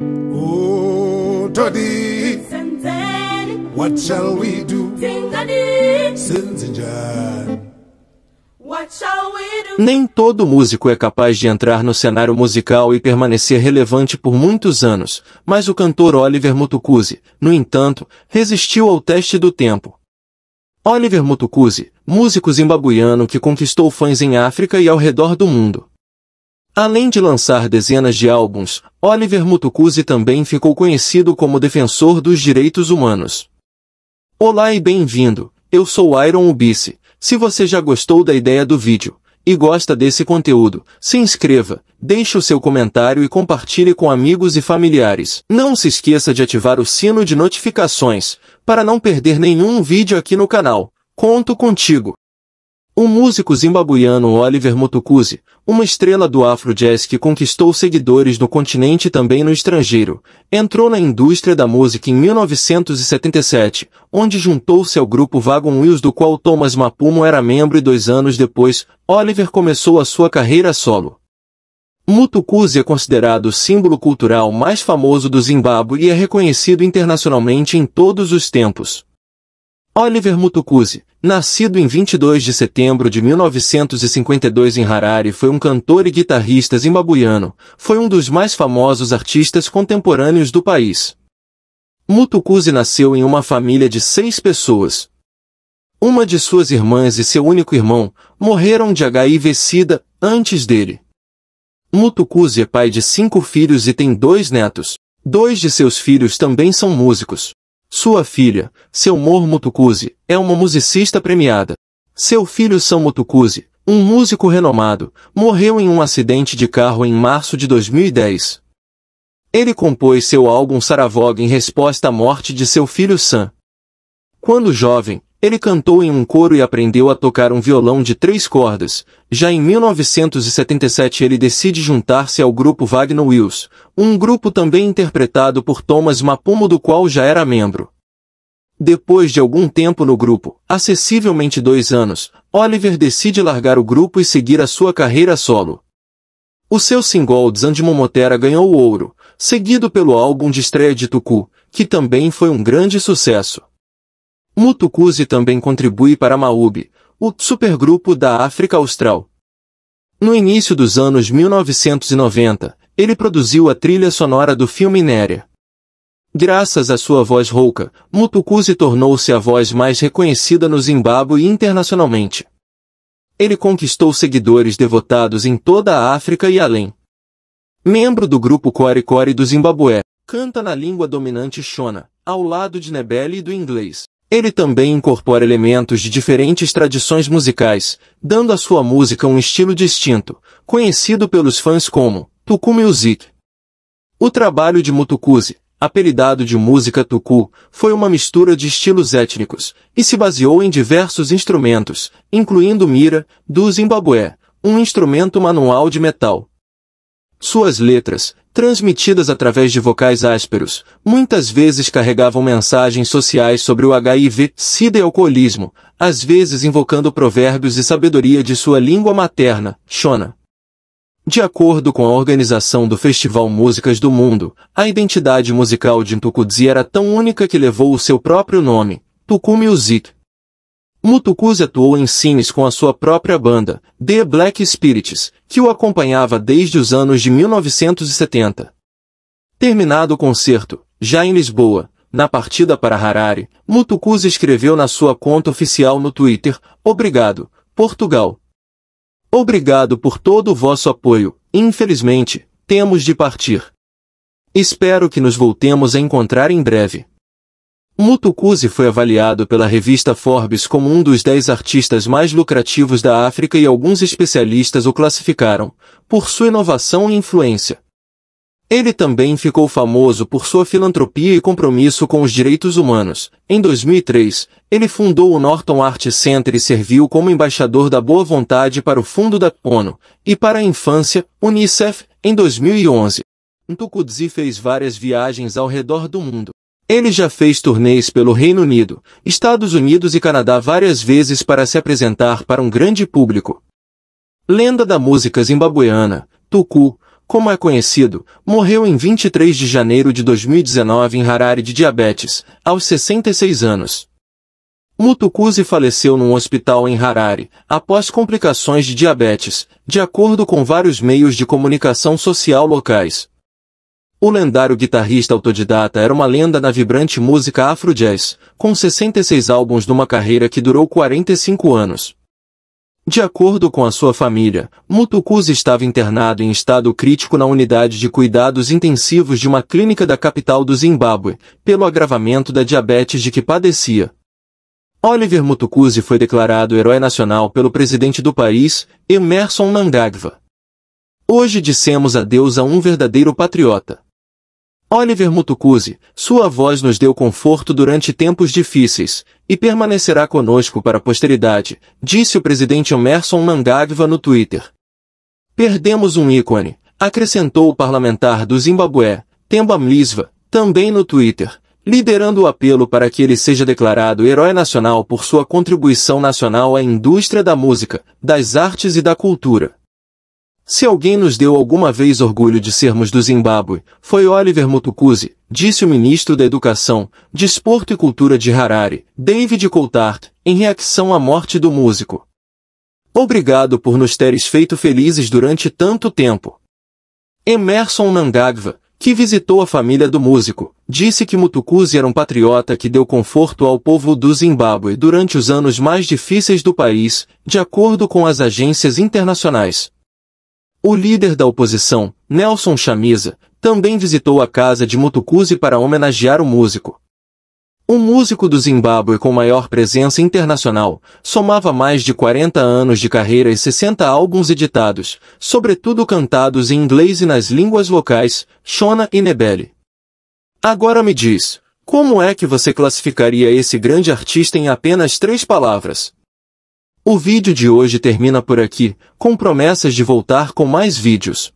what shall we do? Nem todo músico é capaz de entrar no cenário musical e permanecer relevante por muitos anos, mas o cantor Oliver Mutukuzi, no entanto, resistiu ao teste do tempo. Oliver Mutukuzi, músico zimbabuiano que conquistou fãs em África e ao redor do mundo. Além de lançar dezenas de álbuns, Oliver Mutukuzi também ficou conhecido como defensor dos direitos humanos. Olá e bem-vindo, eu sou Iron Ubisse. Se você já gostou da ideia do vídeo e gosta desse conteúdo, se inscreva, deixe o seu comentário e compartilhe com amigos e familiares. Não se esqueça de ativar o sino de notificações para não perder nenhum vídeo aqui no canal. Conto contigo! O músico zimbabuiano Oliver Mutukuzi uma estrela do Afro-Jazz que conquistou seguidores no continente e também no estrangeiro, entrou na indústria da música em 1977, onde juntou-se ao grupo Vagon Wheels do qual Thomas Mapumo era membro e dois anos depois, Oliver começou a sua carreira solo. Mutukuzi é considerado o símbolo cultural mais famoso do Zimbábue e é reconhecido internacionalmente em todos os tempos. Oliver Mutukuzi, nascido em 22 de setembro de 1952 em Harare, foi um cantor e guitarrista zimbabuiano, foi um dos mais famosos artistas contemporâneos do país. Mutukuzi nasceu em uma família de seis pessoas. Uma de suas irmãs e seu único irmão morreram de HIV-Sida antes dele. Mutukuzi é pai de cinco filhos e tem dois netos. Dois de seus filhos também são músicos. Sua filha, seu mor Mutukuzi, é uma musicista premiada. Seu filho São Mutukuzi, um músico renomado, morreu em um acidente de carro em março de 2010. Ele compôs seu álbum Saravog em resposta à morte de seu filho Sam. Quando jovem, ele cantou em um coro e aprendeu a tocar um violão de três cordas. Já em 1977 ele decide juntar-se ao grupo Wagner Wills, um grupo também interpretado por Thomas Mapumo do qual já era membro. Depois de algum tempo no grupo, acessivelmente dois anos, Oliver decide largar o grupo e seguir a sua carreira solo. O seu single Momotera ganhou o ouro, seguido pelo álbum de estreia de Tucu, que também foi um grande sucesso. Mutukuzi também contribui para a Maub, o supergrupo da África Austral. No início dos anos 1990, ele produziu a trilha sonora do filme Néria. Graças à sua voz rouca, Mutukuzi tornou-se a voz mais reconhecida no Zimbábue internacionalmente. Ele conquistou seguidores devotados em toda a África e além. Membro do grupo Core Core do Zimbabue, canta na língua dominante Shona, ao lado de Nebele e do inglês. Ele também incorpora elementos de diferentes tradições musicais, dando à sua música um estilo distinto, conhecido pelos fãs como Tuku Music. O trabalho de Mutukuzi, apelidado de música Tuku, foi uma mistura de estilos étnicos e se baseou em diversos instrumentos, incluindo mira, do zimbabué, um instrumento manual de metal, suas letras, transmitidas através de vocais ásperos, muitas vezes carregavam mensagens sociais sobre o HIV, sida e alcoolismo, às vezes invocando provérbios e sabedoria de sua língua materna, Shona. De acordo com a organização do Festival Músicas do Mundo, a identidade musical de Ntukudzi era tão única que levou o seu próprio nome, Tuku Uzit, Mutukuz atuou em cines com a sua própria banda, The Black Spirits, que o acompanhava desde os anos de 1970. Terminado o concerto, já em Lisboa, na partida para Harare, Mutukuz escreveu na sua conta oficial no Twitter, Obrigado, Portugal. Obrigado por todo o vosso apoio, infelizmente, temos de partir. Espero que nos voltemos a encontrar em breve. Mutukuzi foi avaliado pela revista Forbes como um dos dez artistas mais lucrativos da África e alguns especialistas o classificaram por sua inovação e influência. Ele também ficou famoso por sua filantropia e compromisso com os direitos humanos. Em 2003, ele fundou o Norton Art Center e serviu como embaixador da boa vontade para o Fundo da ONU e para a Infância, Unicef, em 2011. Mutukuzi fez várias viagens ao redor do mundo. Ele já fez turnês pelo Reino Unido, Estados Unidos e Canadá várias vezes para se apresentar para um grande público. Lenda da música zimbabueana, Tuku, como é conhecido, morreu em 23 de janeiro de 2019 em Harare de diabetes, aos 66 anos. Mutukuzi faleceu num hospital em Harare, após complicações de diabetes, de acordo com vários meios de comunicação social locais. O lendário guitarrista autodidata era uma lenda na vibrante música afro-jazz, com 66 álbuns numa carreira que durou 45 anos. De acordo com a sua família, Mutukuzi estava internado em estado crítico na unidade de cuidados intensivos de uma clínica da capital do Zimbábue, pelo agravamento da diabetes de que padecia. Oliver Mutukuzi foi declarado herói nacional pelo presidente do país, Emerson Mnangagwa. Hoje dissemos adeus a um verdadeiro patriota. Oliver Mutukuzi, sua voz nos deu conforto durante tempos difíceis, e permanecerá conosco para a posteridade, disse o presidente Emerson Mangagva no Twitter. Perdemos um ícone, acrescentou o parlamentar do Zimbabue, Temba Mliswa, também no Twitter, liderando o apelo para que ele seja declarado herói nacional por sua contribuição nacional à indústria da música, das artes e da cultura. Se alguém nos deu alguma vez orgulho de sermos do Zimbábue, foi Oliver Mutukuzi, disse o ministro da Educação, Desporto e Cultura de Harare, David Coulthard, em reação à morte do músico. Obrigado por nos teres feito felizes durante tanto tempo. Emerson Nangagva, que visitou a família do músico, disse que Mutukuzi era um patriota que deu conforto ao povo do Zimbábue durante os anos mais difíceis do país, de acordo com as agências internacionais. O líder da oposição, Nelson Chamisa, também visitou a casa de Mutukuzi para homenagear o músico. O músico do Zimbábue com maior presença internacional somava mais de 40 anos de carreira e 60 álbuns editados, sobretudo cantados em inglês e nas línguas locais, Shona e Nebele. Agora me diz, como é que você classificaria esse grande artista em apenas três palavras? O vídeo de hoje termina por aqui, com promessas de voltar com mais vídeos.